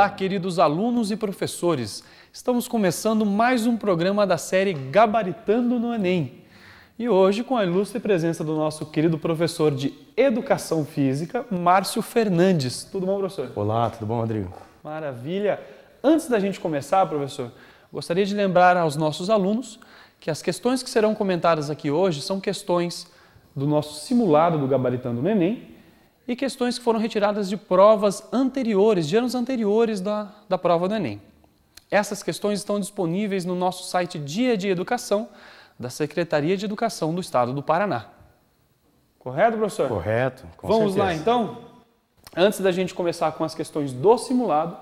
Olá, queridos alunos e professores. Estamos começando mais um programa da série Gabaritando no Enem. E hoje com a ilustre presença do nosso querido professor de Educação Física, Márcio Fernandes. Tudo bom, professor? Olá, tudo bom, Rodrigo? Maravilha. Antes da gente começar, professor, gostaria de lembrar aos nossos alunos que as questões que serão comentadas aqui hoje são questões do nosso simulado do Gabaritando no Enem e questões que foram retiradas de provas anteriores, de anos anteriores da, da prova do Enem. Essas questões estão disponíveis no nosso site Dia de Educação, da Secretaria de Educação do Estado do Paraná. Correto, professor? Correto. Vamos certeza. lá, então? Antes da gente começar com as questões do simulado,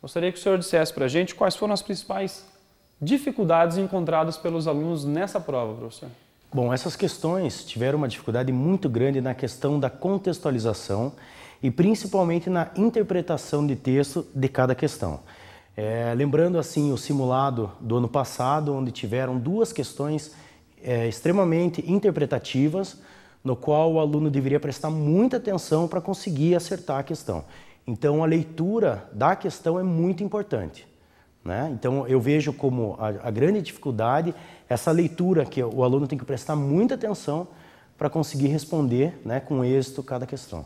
gostaria que o senhor dissesse para a gente quais foram as principais dificuldades encontradas pelos alunos nessa prova, professor. Bom, essas questões tiveram uma dificuldade muito grande na questão da contextualização e principalmente na interpretação de texto de cada questão. É, lembrando assim o simulado do ano passado, onde tiveram duas questões é, extremamente interpretativas, no qual o aluno deveria prestar muita atenção para conseguir acertar a questão. Então a leitura da questão é muito importante. Né? Então eu vejo como a, a grande dificuldade essa leitura que o aluno tem que prestar muita atenção para conseguir responder né, com êxito cada questão.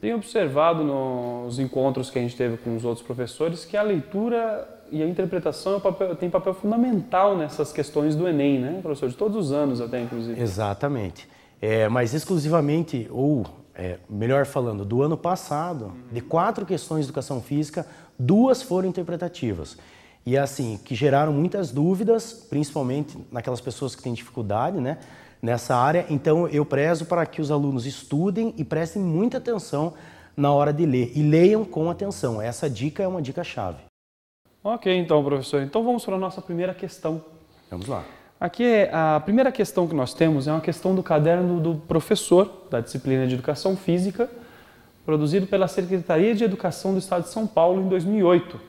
Tenho observado nos encontros que a gente teve com os outros professores que a leitura e a interpretação é papel, tem papel fundamental nessas questões do Enem, né, professor? De todos os anos até, inclusive. Exatamente. É, mas exclusivamente, ou é, melhor falando, do ano passado, uhum. de quatro questões de educação física, duas foram interpretativas. E é assim, que geraram muitas dúvidas, principalmente naquelas pessoas que têm dificuldade, né? Nessa área, então eu prezo para que os alunos estudem e prestem muita atenção na hora de ler e leiam com atenção. Essa dica é uma dica chave. Ok, então, professor. Então vamos para a nossa primeira questão. Vamos lá. Aqui é, a primeira questão que nós temos é uma questão do caderno do professor da disciplina de Educação Física, produzido pela Secretaria de Educação do Estado de São Paulo em 2008.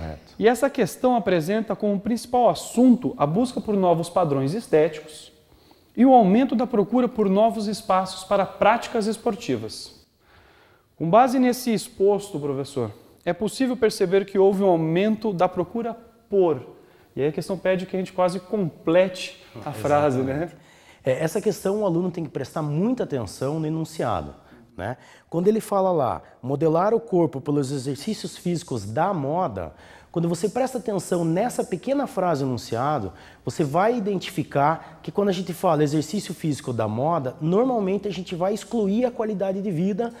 Correto. E essa questão apresenta como principal assunto a busca por novos padrões estéticos e o aumento da procura por novos espaços para práticas esportivas. Com base nesse exposto, professor, é possível perceber que houve um aumento da procura por. E aí a questão pede que a gente quase complete a ah, frase, né? Exatamente. né? É, essa questão o aluno tem que prestar muita atenção no enunciado. Né? Quando ele fala lá, modelar o corpo pelos exercícios físicos da moda, quando você presta atenção nessa pequena frase enunciado, você vai identificar que quando a gente fala exercício físico da moda, normalmente a gente vai excluir a qualidade de vida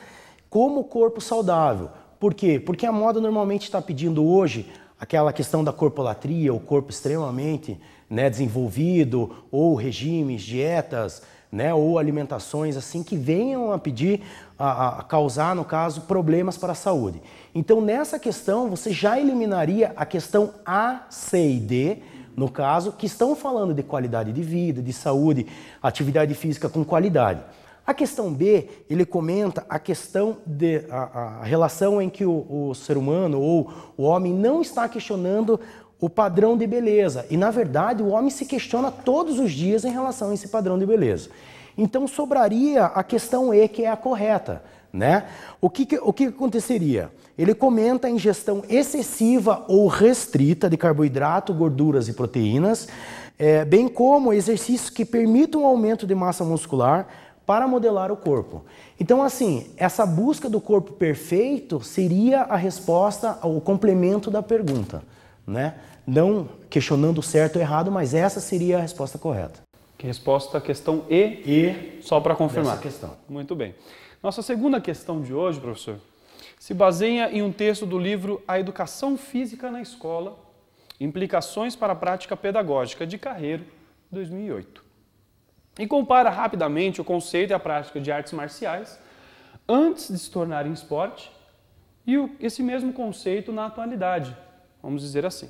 como corpo saudável. Por quê? Porque a moda normalmente está pedindo hoje aquela questão da corpolatria, o corpo extremamente né, desenvolvido, ou regimes, dietas, né, ou alimentações assim que venham a pedir, a, a, causar, no caso, problemas para a saúde. Então, nessa questão, você já eliminaria a questão A, C e D, no caso, que estão falando de qualidade de vida, de saúde, atividade física com qualidade. A questão B, ele comenta a questão de a, a relação em que o, o ser humano ou o homem não está questionando o padrão de beleza. E na verdade, o homem se questiona todos os dias em relação a esse padrão de beleza. Então sobraria a questão E, que é a correta. Né? O, que, o que aconteceria? Ele comenta a ingestão excessiva ou restrita de carboidrato, gorduras e proteínas, é, bem como exercícios que permitam um aumento de massa muscular para modelar o corpo. Então, assim, essa busca do corpo perfeito seria a resposta ao complemento da pergunta, né? não questionando certo ou errado, mas essa seria a resposta correta. Que resposta à questão E, e só para confirmar. questão. Muito bem. Nossa segunda questão de hoje, professor, se baseia em um texto do livro A Educação Física na Escola, Implicações para a Prática Pedagógica de Carreiro, 2008. E compara rapidamente o conceito e a prática de artes marciais antes de se tornarem esporte e esse mesmo conceito na atualidade, vamos dizer assim.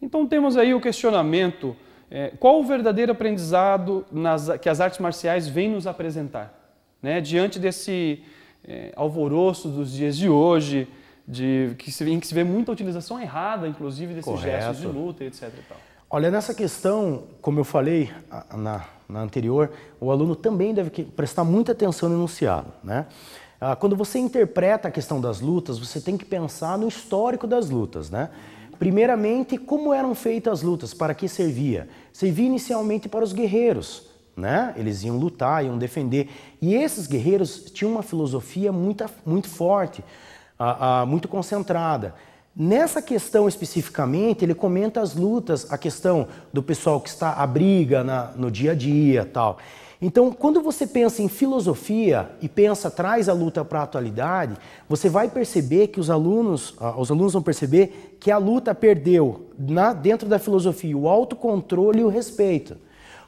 Então temos aí o questionamento: é, qual o verdadeiro aprendizado nas, que as artes marciais vêm nos apresentar? Né? Diante desse é, alvoroço dos dias de hoje, de, que se, em que se vê muita utilização errada, inclusive, desses Correto. gestos de luta, etc. Olha, nessa questão, como eu falei na, na, anterior, o aluno também deve prestar muita atenção no enunciado. Né? Ah, quando você interpreta a questão das lutas, você tem que pensar no histórico das lutas. Né? Primeiramente, como eram feitas as lutas? Para que servia? Servia inicialmente para os guerreiros, né? Eles iam lutar, iam defender. E esses guerreiros tinham uma filosofia muito, muito forte, a, a, muito concentrada. Nessa questão especificamente, ele comenta as lutas, a questão do pessoal que está à briga na, no dia a dia tal. Então, quando você pensa em filosofia e pensa traz a luta para a atualidade, você vai perceber que os alunos, ah, os alunos vão perceber que a luta perdeu na, dentro da filosofia o autocontrole e o respeito.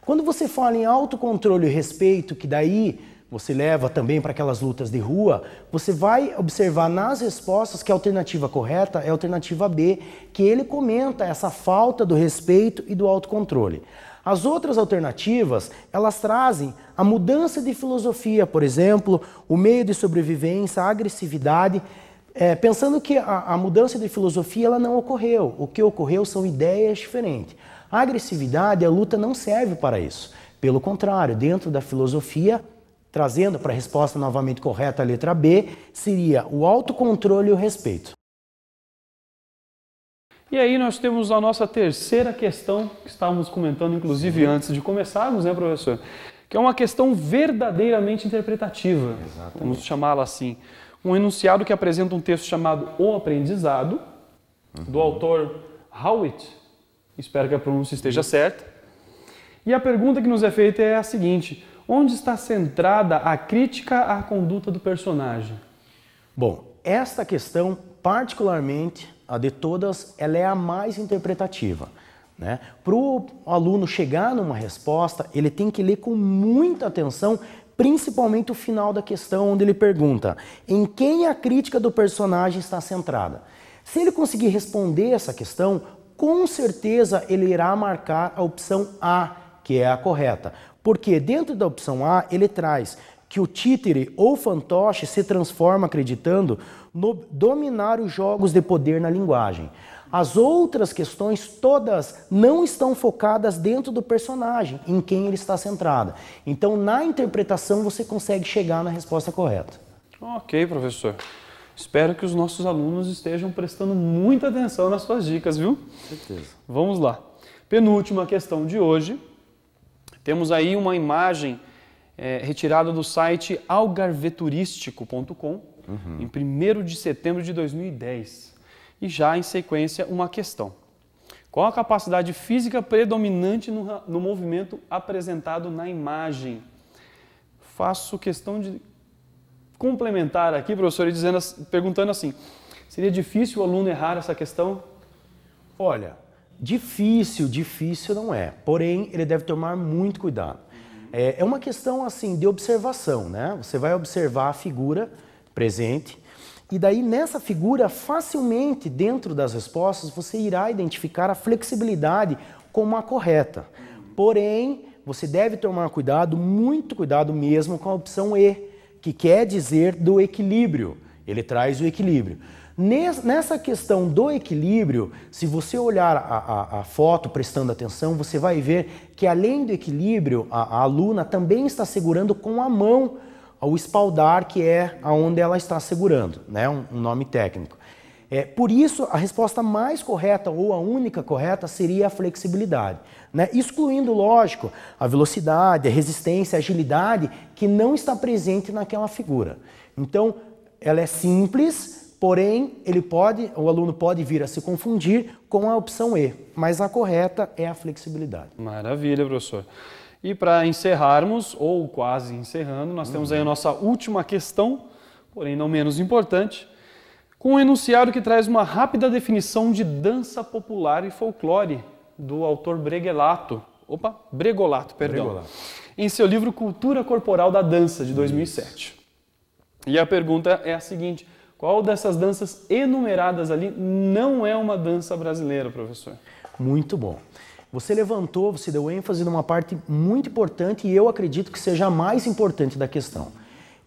Quando você fala em autocontrole e respeito, que daí você leva também para aquelas lutas de rua, você vai observar nas respostas que a alternativa correta é a alternativa B, que ele comenta essa falta do respeito e do autocontrole. As outras alternativas, elas trazem a mudança de filosofia, por exemplo, o meio de sobrevivência, a agressividade, é, pensando que a, a, mudança de filosofia ela não ocorreu. O que ocorreu são ideias diferentes. A agressividade, a luta não serve para isso. Pelo contrário, dentro da filosofia, trazendo para a resposta novamente correta a letra B, seria o autocontrole e o respeito. E aí nós temos a nossa terceira questão, que estávamos comentando inclusive Sim. antes de começarmos, né, professor? Que é uma questão verdadeiramente interpretativa. Exatamente. Vamos chamá-la assim. Um enunciado que apresenta um texto chamado O Aprendizado, uhum. do autor Howitt. Espero que a pronúncia esteja Sim. certa. E a pergunta que nos é feita é a seguinte: onde está centrada a crítica à conduta do personagem? Bom, esta questão particularmente a de todas, ela é a mais interpretativa. Né? Para o aluno chegar numa resposta, ele tem que ler com muita atenção, principalmente o final da questão, onde ele pergunta em quem a crítica do personagem está centrada. Se ele conseguir responder essa questão, com certeza ele irá marcar a opção A, que é a correta. Porque dentro da opção A, ele traz que o títere ou fantoche se transforma, acreditando, no dominar os jogos de poder na linguagem. As outras questões todas não estão focadas dentro do personagem, em quem ele está centrada. Então, na interpretação, você consegue chegar na resposta correta. Ok, professor. Espero que os nossos alunos estejam prestando muita atenção nas suas dicas, viu? Certeza. Vamos lá. Penúltima questão de hoje. Temos aí uma imagem é, retirado do site algarveturístico.com uhum. em 1 de setembro de 2010. E já em sequência, uma questão. Qual a capacidade física predominante no, no movimento apresentado na imagem? Faço questão de complementar aqui, professor, dizendo, perguntando assim: seria difícil o aluno errar essa questão? Olha, difícil, difícil não é. Porém, ele deve tomar muito cuidado. É, é, uma questão assim de observação, né? Você vai observar a figura presente e daí nessa figura facilmente dentro das respostas você irá identificar a flexibilidade como a correta. Porém, você deve tomar cuidado, muito cuidado mesmo com a opção E, que quer dizer do equilíbrio. Ele traz o equilíbrio. Nessa questão do equilíbrio, se você olhar a, a, a, foto prestando atenção, você vai ver que além do equilíbrio, a, a aluna também está segurando com a mão o espaldar, que é aonde ela está segurando, né? um, um nome técnico. É, por isso, a resposta mais correta ou a única correta seria a flexibilidade, né? excluindo, lógico, a velocidade, a resistência, a agilidade que não está presente naquela figura. Então, ela é simples, Porém, ele pode, o aluno pode vir a se confundir com a opção E, mas a correta é a flexibilidade. Maravilha, professor. E para encerrarmos, ou quase encerrando, nós uhum. temos aí a nossa última questão, porém não menos importante, com um enunciado que traz uma rápida definição de dança popular e folclore, do autor Bregelato. Opa, Bregolato, perdão. Bregolato. Em seu livro Cultura Corporal da Dança, de 2007. Isso. E a pergunta é a seguinte: qual dessas danças enumeradas ali não é uma dança brasileira, professor? Muito bom. Você levantou, você deu ênfase numa parte muito importante e eu acredito que seja a mais importante da questão.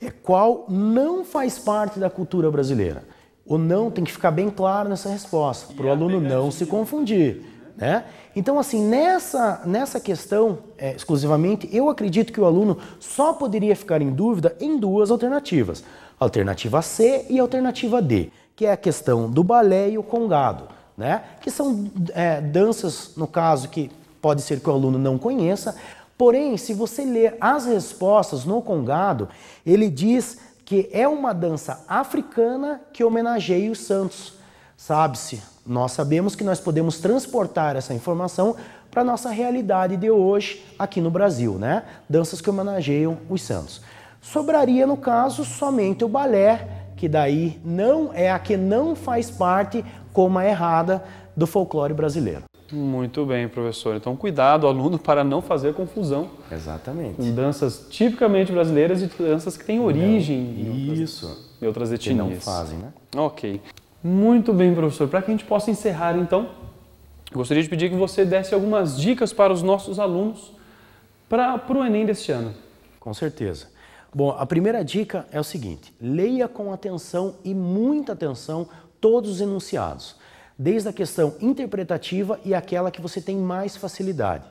É qual não faz parte da cultura brasileira. O não tem que ficar bem claro nessa resposta, para o é aluno não se confundir. Né? Então, assim, nessa, nessa questão é, exclusivamente, eu acredito que o aluno só poderia ficar em dúvida em duas alternativas. Alternativa C e alternativa D, que é a questão do balé e o congado, né? que são é, danças, no caso, que pode ser que o aluno não conheça, porém, se você ler as respostas no congado, ele diz que é uma dança africana que homenageia os santos. Sabe-se, nós sabemos que nós podemos transportar essa informação para a nossa realidade de hoje aqui no Brasil, né? Danças que homenageiam os santos. Sobraria, no caso, somente o balé, que daí não é a que não faz parte como a errada do folclore brasileiro. Muito bem, professor. Então, cuidado, aluno, para não fazer confusão. Exatamente. Com danças tipicamente brasileiras e danças que têm origem não, em outras, isso. Em outras etnias. Que não fazem, né? Ok. Muito bem, professor. Para que a gente possa encerrar, então, gostaria de pedir que você desse algumas dicas para os nossos alunos para, para o Enem deste ano. Com certeza. Bom, a primeira dica é o seguinte: leia com atenção e muita atenção todos os enunciados, desde a questão interpretativa e aquela que você tem mais facilidade.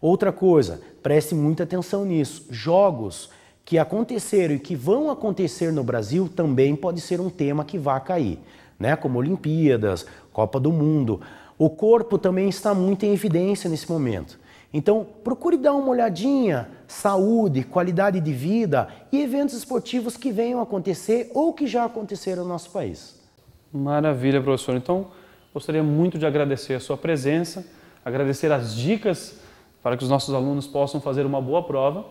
Outra coisa, preste muita atenção nisso. Jogos que aconteceram e que vão acontecer no Brasil também pode ser um tema que vá cair, né? Como Olimpíadas, Copa do Mundo. O corpo também está muito em evidência nesse momento. Então, procure dar uma olhadinha saúde, qualidade de vida e eventos esportivos que venham a acontecer ou que já aconteceram no nosso país. Maravilha, professor. Então, gostaria muito de agradecer a sua presença, agradecer as dicas para que os nossos alunos possam fazer uma boa prova.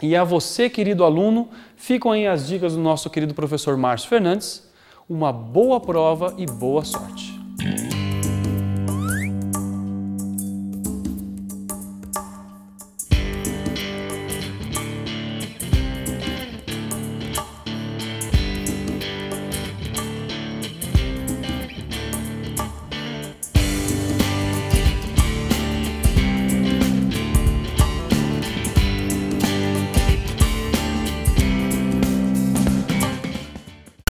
E a você, querido aluno, ficam aí as dicas do nosso querido professor Márcio Fernandes. Uma boa prova e boa sorte.